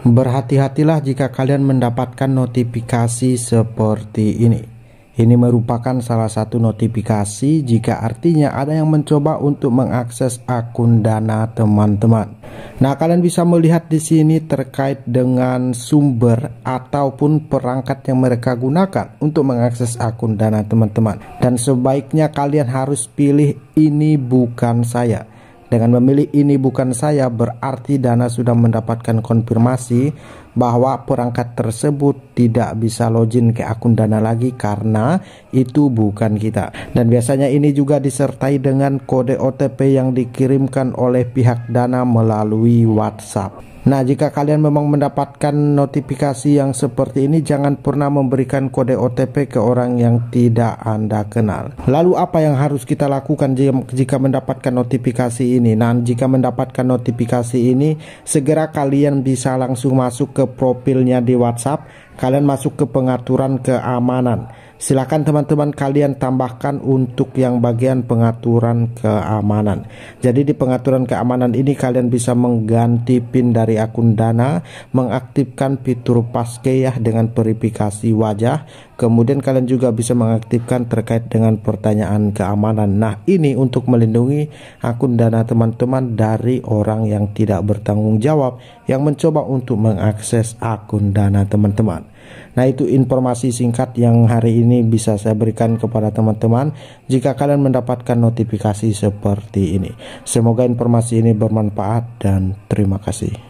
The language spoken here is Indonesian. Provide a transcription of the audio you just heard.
Berhati-hatilah jika kalian mendapatkan notifikasi seperti ini. Ini merupakan salah satu notifikasi jika artinya ada yang mencoba untuk mengakses akun Dana teman-teman. Nah, kalian bisa melihat di sini terkait dengan sumber ataupun perangkat yang mereka gunakan untuk mengakses akun Dana teman-teman. Dan sebaiknya kalian harus pilih ini bukan saya dengan memilih ini bukan saya berarti Dana sudah mendapatkan konfirmasi bahwa perangkat tersebut tidak bisa login ke akun Dana lagi karena itu bukan kita. Dan biasanya ini juga disertai dengan kode OTP yang dikirimkan oleh pihak Dana melalui WhatsApp. Nah, jika kalian memang mendapatkan notifikasi yang seperti ini, jangan pernah memberikan kode OTP ke orang yang tidak Anda kenal. Lalu, apa yang harus kita lakukan jika mendapatkan notifikasi ini? Nah, jika mendapatkan notifikasi ini, segera kalian bisa langsung masuk ke profilnya di WhatsApp. Kalian masuk ke pengaturan keamanan. Silakan teman-teman kalian tambahkan untuk yang bagian pengaturan keamanan. Jadi di pengaturan keamanan ini kalian bisa mengganti PIN dari akun Dana, mengaktifkan fitur Passkey ya dengan verifikasi wajah. Kemudian kalian juga bisa mengaktifkan terkait dengan pertanyaan keamanan. Nah, ini untuk melindungi akun Dana teman-teman dari orang yang tidak bertanggung jawab yang mencoba untuk mengakses akun Dana teman-teman. Nah, itu informasi singkat yang hari ini ini bisa saya berikan kepada teman-teman jika kalian mendapatkan notifikasi seperti ini. Semoga informasi ini bermanfaat dan terima kasih.